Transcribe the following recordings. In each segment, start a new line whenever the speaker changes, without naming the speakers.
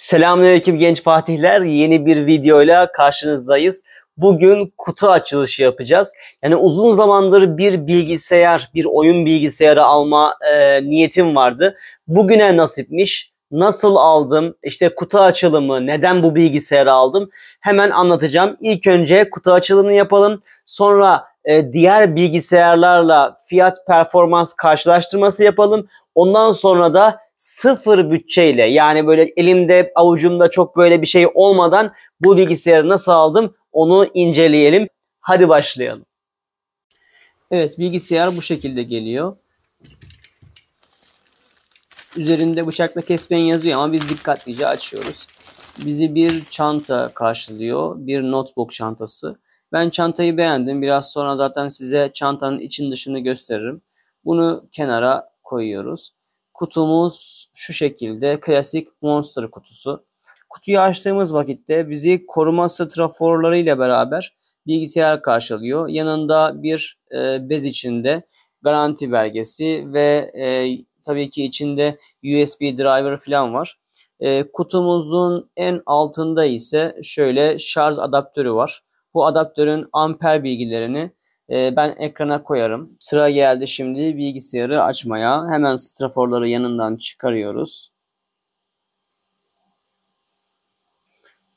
Selamünaleyküm genç Fatihler. Yeni bir videoyla karşınızdayız. Bugün kutu açılışı yapacağız. Yani uzun zamandır bir bilgisayar, bir oyun bilgisayarı alma e, niyetim vardı. Bugüne nasipmiş. Nasıl aldım? İşte kutu açılımı, neden bu bilgisayarı aldım? Hemen anlatacağım. İlk önce kutu açılımını yapalım. Sonra e, diğer bilgisayarlarla fiyat performans karşılaştırması yapalım. Ondan sonra da sıfır bütçeyle yani böyle elimde avucumda çok böyle bir şey olmadan bu bilgisayarı nasıl aldım onu inceleyelim. Hadi başlayalım. Evet bilgisayar bu şekilde geliyor. Üzerinde bıçakla kesmeyin yazıyor ama biz dikkatlice açıyoruz. Bizi bir çanta karşılıyor. Bir notebook çantası. Ben çantayı beğendim. Biraz sonra zaten size çantanın için dışını gösteririm. Bunu kenara koyuyoruz. Kutumuz şu şekilde klasik monster kutusu. Kutuyu açtığımız vakitte bizi koruma straforları ile beraber bilgisayar karşılıyor. Yanında bir e, bez içinde garanti belgesi ve e, tabii ki içinde USB driver falan var. E, kutumuzun en altında ise şöyle şarj adaptörü var. Bu adaptörün amper bilgilerini ee, ben ekrana koyarım. Sıra geldi şimdi bilgisayarı açmaya. Hemen straforları yanından çıkarıyoruz.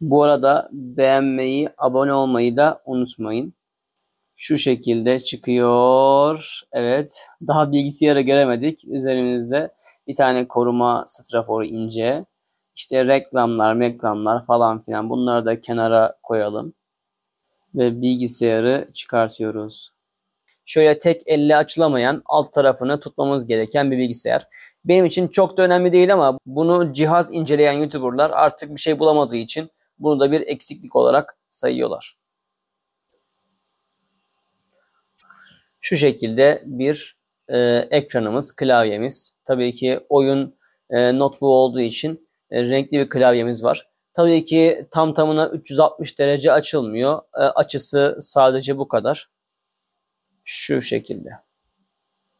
Bu arada beğenmeyi, abone olmayı da unutmayın. Şu şekilde çıkıyor. Evet. Daha bilgisayarı göremedik. Üzerimizde bir tane koruma straforu ince. İşte reklamlar, reklamlar falan filan bunları da kenara koyalım ve bilgisayarı çıkartıyoruz. Şöyle tek elle açılamayan alt tarafını tutmamız gereken bir bilgisayar. Benim için çok da önemli değil ama bunu cihaz inceleyen YouTuber'lar artık bir şey bulamadığı için bunu da bir eksiklik olarak sayıyorlar. Şu şekilde bir e, ekranımız, klavyemiz. Tabii ki oyun e, notebook olduğu için e, renkli bir klavyemiz var. Tabii ki tam tamına 360 derece açılmıyor. E, açısı sadece bu kadar. Şu şekilde.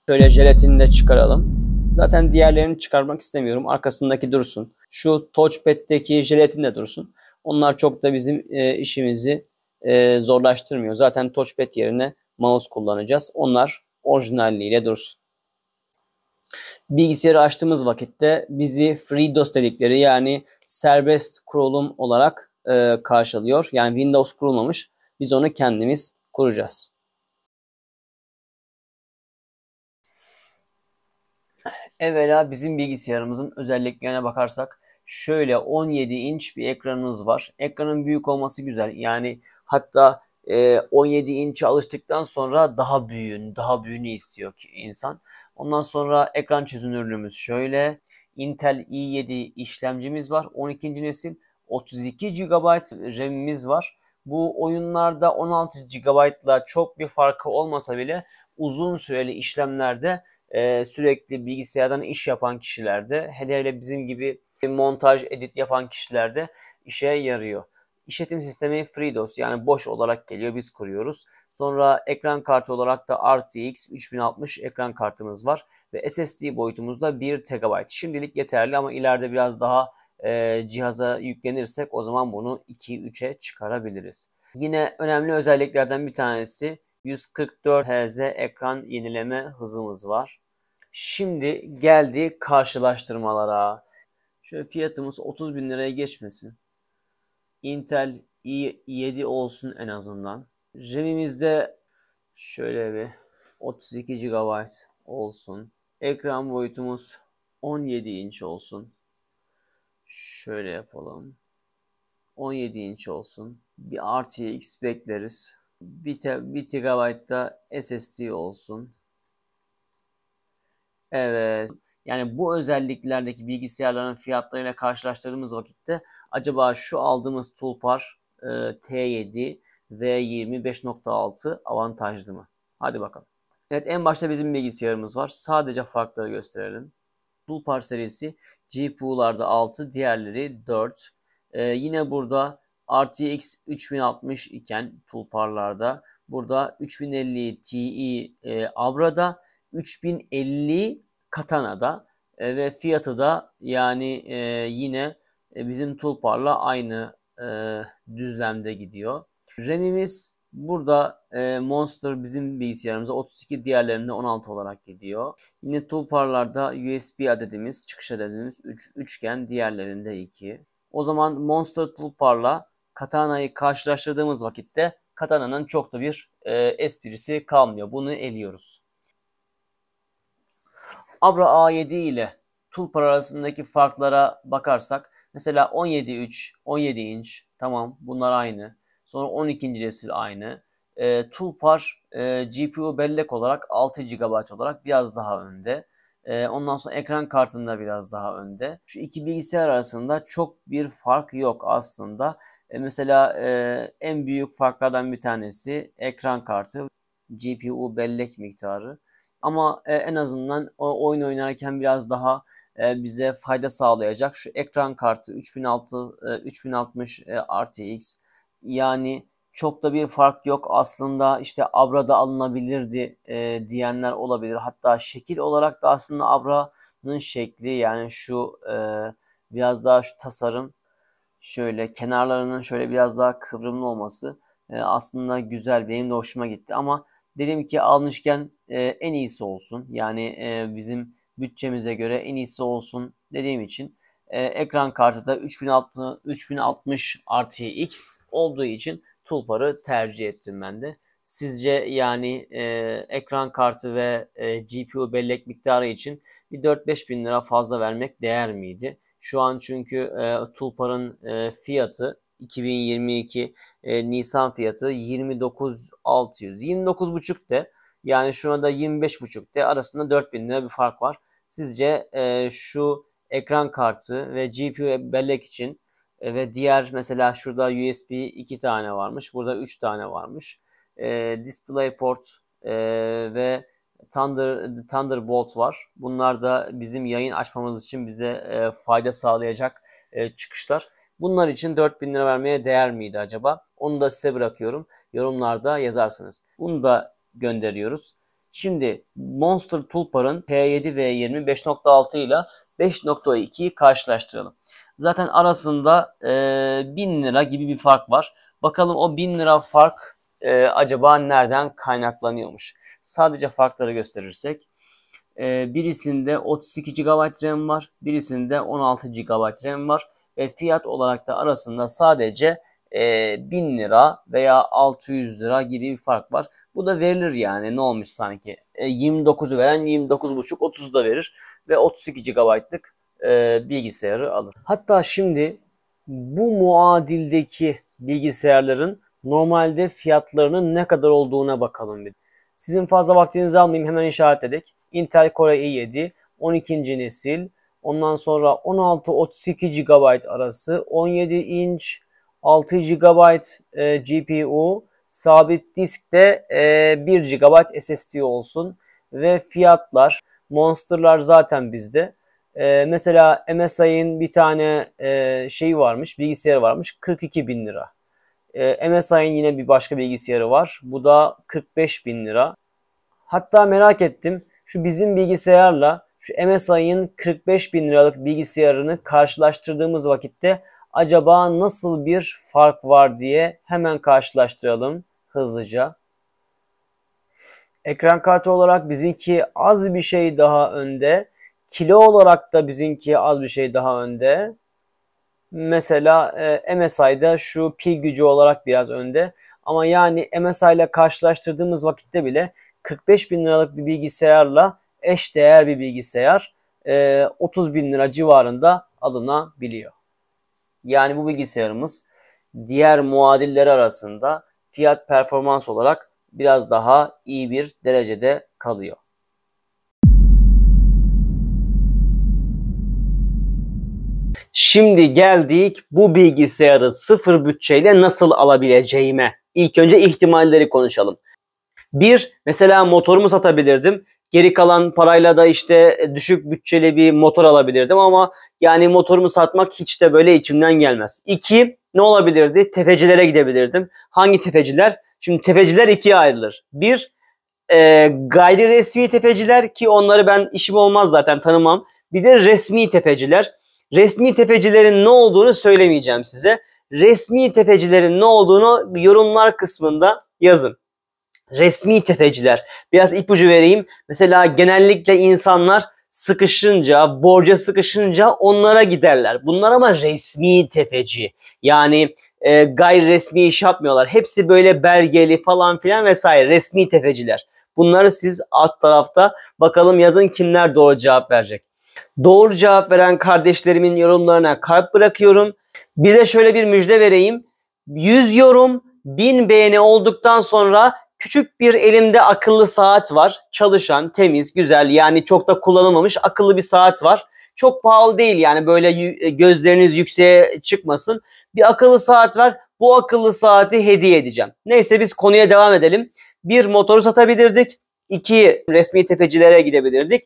Şöyle jelatini de çıkaralım. Zaten diğerlerini çıkarmak istemiyorum. Arkasındaki dursun. Şu touchpad'deki jelatin de dursun. Onlar çok da bizim e, işimizi e, zorlaştırmıyor. Zaten touchpad yerine mouse kullanacağız. Onlar orijinalliğiyle dursun. Bilgisayarı açtığımız vakitte bizi Free DOS dedikleri yani serbest kurulum olarak e, karşılıyor. Yani Windows kurulmamış. Biz onu kendimiz kuracağız. Evvela bizim bilgisayarımızın özelliklerine bakarsak şöyle 17 inç bir ekranımız var. Ekranın büyük olması güzel. Yani hatta 17 e, inç alıştıktan sonra daha büyüğün, daha büyüğünü istiyor ki insan. Ondan sonra ekran çözünürlüğümüz şöyle. Intel i7 işlemcimiz var. 12. nesil 32 GB RAM'imiz var. Bu oyunlarda 16 GB'la çok bir farkı olmasa bile uzun süreli işlemlerde e, sürekli bilgisayardan iş yapan kişilerde hele hele bizim gibi montaj edit yapan kişilerde işe yarıyor. İşletim sistemi FreeDOS yani boş olarak geliyor biz kuruyoruz. Sonra ekran kartı olarak da RTX 3060 ekran kartımız var ve SSD boyutumuzda 1 TB. Şimdilik yeterli ama ileride biraz daha e, cihaza yüklenirsek o zaman bunu 2-3'e çıkarabiliriz. Yine önemli özelliklerden bir tanesi 144 Hz ekran yenileme hızımız var. Şimdi geldi karşılaştırmalara. Şöyle fiyatımız 30 bin liraya geçmesin. Intel i7 olsun en azından. RAM'imizde şöyle bir 32 GB olsun. Ekran boyutumuz 17 inç olsun. Şöyle yapalım. 17 inç olsun. Bir RTX bekleriz. 1, 1 da SSD olsun. Evet. Yani bu özelliklerdeki bilgisayarların fiyatlarıyla karşılaştırdığımız vakitte acaba şu aldığımız Tulpar e, T7 v 256 avantajlı mı? Hadi bakalım. Evet en başta bizim bilgisayarımız var. Sadece farkları gösterelim. Tulpar serisi GPU'larda 6, diğerleri 4. Ee, yine burada RTX 3060 iken Tulpar'larda burada 3050 Ti e, Abra'da 3050 Katana'da e, ve fiyatı da yani e, yine e, bizim Tulpar'la aynı e, düzlemde gidiyor. RAM'imiz burada e, Monster bizim bilgisayarımıza 32 diğerlerinde 16 olarak gidiyor. Yine Tulpar'larda USB adedimiz, çıkış adedimiz 3 üçgen diğerlerinde 2. O zaman Monster Tulpar'la Katana'yı karşılaştırdığımız vakitte Katana'nın çok da bir e, esprisi kalmıyor. Bunu eliyoruz. Abra A7 ile Tulpar arasındaki farklara bakarsak mesela 17.3, 17 inç tamam bunlar aynı. Sonra 12. nesil aynı. Ee, e, Tulpar e, GPU bellek olarak 6 GB olarak biraz daha önde. E, ondan sonra ekran kartında biraz daha önde. Şu iki bilgisayar arasında çok bir fark yok aslında. E, mesela e, en büyük farklardan bir tanesi ekran kartı, GPU bellek miktarı. Ama e, en azından o oyun oynarken biraz daha e, bize fayda sağlayacak şu ekran kartı 3006 e, 3060 e, RTX yani çok da bir fark yok aslında işte Abra'da alınabilirdi e, diyenler olabilir. Hatta şekil olarak da aslında Abra'nın şekli yani şu e, biraz daha şu tasarım şöyle kenarlarının şöyle biraz daha kıvrımlı olması e, aslında güzel benim de hoşuma gitti ama dedim ki almışken e, en iyisi olsun. Yani e, bizim bütçemize göre en iyisi olsun dediğim için e, ekran kartı da 3060, 3060 RTX olduğu için Tulpar'ı tercih ettim ben de. Sizce yani e, ekran kartı ve e, GPU bellek miktarı için bir 4-5 bin lira fazla vermek değer miydi? Şu an çünkü e, Tulpar'ın e, fiyatı 2022 e, Nisan fiyatı 29.600. 29.5 de yani şu anda 25.5T arasında 4000 lira bir fark var. Sizce e, şu ekran kartı ve GPU bellek için e, ve diğer mesela şurada USB 2 tane varmış. Burada 3 tane varmış. E, DisplayPort e, ve Thunder, Thunderbolt var. Bunlar da bizim yayın açmamız için bize e, fayda sağlayacak e, çıkışlar. Bunlar için 4000 lira vermeye değer miydi acaba? Onu da size bırakıyorum. Yorumlarda yazarsınız. Bunu da gönderiyoruz. Şimdi Monster Tulpar'ın P7V20 5.6 ile 5.2'yi karşılaştıralım. Zaten arasında e, 1000 lira gibi bir fark var. Bakalım o 1000 lira fark e, acaba nereden kaynaklanıyormuş? Sadece farkları gösterirsek. E, birisinde 32 GB RAM var. Birisinde 16 GB RAM var. Ve fiyat olarak da arasında sadece e, 1000 lira veya 600 lira gibi bir fark var. Bu da verilir yani ne olmuş sanki. E, 29'u veren 29.5 30'u da verir ve 32 GB'lık e, bilgisayarı alır. Hatta şimdi bu muadildeki bilgisayarların normalde fiyatlarının ne kadar olduğuna bakalım bir. Sizin fazla vaktinizi almayayım hemen işaretledik. Intel Core i7 12. nesil ondan sonra 16-32 GB arası 17 inç 6 GB e, GPU sabit diskte e, 1 GB SSD olsun ve fiyatlar, monsterlar zaten bizde. E, mesela MSI'nin bir tane e, şeyi varmış, bilgisayarı varmış 42 bin lira. E, MSI'nin yine bir başka bilgisayarı var. Bu da 45 bin lira. Hatta merak ettim şu bizim bilgisayarla şu MSI'nin 45 bin liralık bilgisayarını karşılaştırdığımız vakitte acaba nasıl bir fark var diye hemen karşılaştıralım hızlıca. Ekran kartı olarak bizimki az bir şey daha önde. Kilo olarak da bizimki az bir şey daha önde. Mesela e, MSI'da şu pil gücü olarak biraz önde. Ama yani MSI ile karşılaştırdığımız vakitte bile 45 bin liralık bir bilgisayarla eş değer bir bilgisayar e, 30 bin lira civarında alınabiliyor. Yani bu bilgisayarımız diğer muadilleri arasında fiyat performans olarak biraz daha iyi bir derecede kalıyor. Şimdi geldik bu bilgisayarı sıfır bütçeyle nasıl alabileceğime. İlk önce ihtimalleri konuşalım. Bir, mesela motorumu satabilirdim Geri kalan parayla da işte e, düşük bütçeli bir motor alabilirdim ama yani motorumu satmak hiç de böyle içimden gelmez. İki ne olabilirdi? Tefecilere gidebilirdim. Hangi tefeciler? Şimdi tefeciler ikiye ayrılır. Bir e, gayri resmi tefeciler ki onları ben işim olmaz zaten tanımam. Bir de resmi tefeciler. Resmi tefecilerin ne olduğunu söylemeyeceğim size. Resmi tefecilerin ne olduğunu yorumlar kısmında yazın resmi tefeciler. Biraz ipucu vereyim. Mesela genellikle insanlar sıkışınca, borca sıkışınca onlara giderler. Bunlar ama resmi tefeci. Yani e, gayri resmi iş yapmıyorlar. Hepsi böyle belgeli falan filan vesaire resmi tefeciler. Bunları siz alt tarafta bakalım yazın kimler doğru cevap verecek. Doğru cevap veren kardeşlerimin yorumlarına kalp bırakıyorum. Bir de şöyle bir müjde vereyim. 100 yorum 1000 beğeni olduktan sonra Küçük bir elimde akıllı saat var. Çalışan, temiz, güzel yani çok da kullanılmamış akıllı bir saat var. Çok pahalı değil yani böyle e, gözleriniz yükseğe çıkmasın. Bir akıllı saat var. Bu akıllı saati hediye edeceğim. Neyse biz konuya devam edelim. Bir motoru satabilirdik. İki resmi tefecilere gidebilirdik.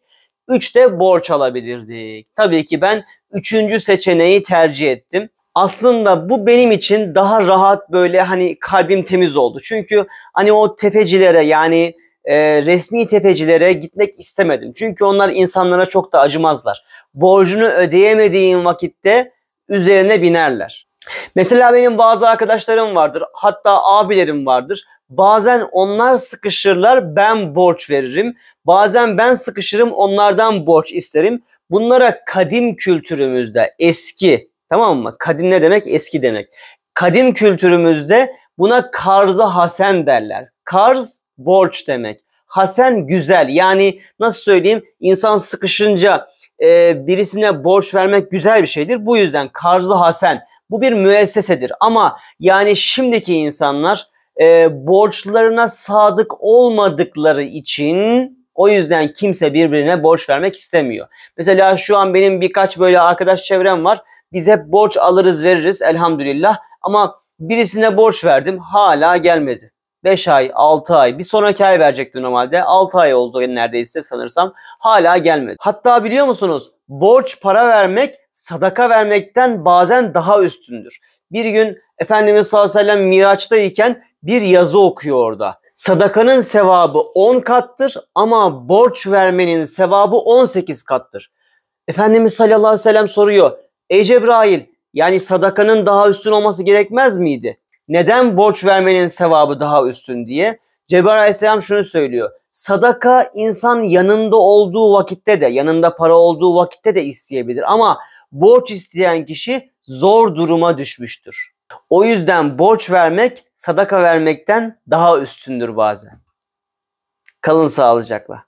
Üç de borç alabilirdik. Tabii ki ben üçüncü seçeneği tercih ettim aslında bu benim için daha rahat böyle hani kalbim temiz oldu. Çünkü hani o tepecilere yani e, resmi tepecilere gitmek istemedim. Çünkü onlar insanlara çok da acımazlar. Borcunu ödeyemediğin vakitte üzerine binerler. Mesela benim bazı arkadaşlarım vardır. Hatta abilerim vardır. Bazen onlar sıkışırlar ben borç veririm. Bazen ben sıkışırım onlardan borç isterim. Bunlara kadim kültürümüzde eski Tamam mı? Kadin ne demek? Eski demek. Kadim kültürümüzde buna karza hasen derler. Karz borç demek. Hasen güzel. Yani nasıl söyleyeyim? İnsan sıkışınca e, birisine borç vermek güzel bir şeydir. Bu yüzden karza hasen. Bu bir müessesedir. Ama yani şimdiki insanlar e, borçlarına sadık olmadıkları için o yüzden kimse birbirine borç vermek istemiyor. Mesela şu an benim birkaç böyle arkadaş çevrem var biz hep borç alırız veririz elhamdülillah. Ama birisine borç verdim hala gelmedi. 5 ay, 6 ay, bir sonraki ay verecekti normalde. 6 ay oldu neredeyse sanırsam. Hala gelmedi. Hatta biliyor musunuz? Borç para vermek sadaka vermekten bazen daha üstündür. Bir gün Efendimiz sallallahu aleyhi ve sellem Miraç'tayken bir yazı okuyor orada. Sadakanın sevabı 10 kattır ama borç vermenin sevabı 18 kattır. Efendimiz sallallahu aleyhi ve sellem soruyor. Ey Cebrail yani sadakanın daha üstün olması gerekmez miydi? Neden borç vermenin sevabı daha üstün diye? Cebrail aleyhisselam şunu söylüyor. Sadaka insan yanında olduğu vakitte de yanında para olduğu vakitte de isteyebilir ama borç isteyen kişi zor duruma düşmüştür. O yüzden borç vermek sadaka vermekten daha üstündür bazen. Kalın sağlıcakla.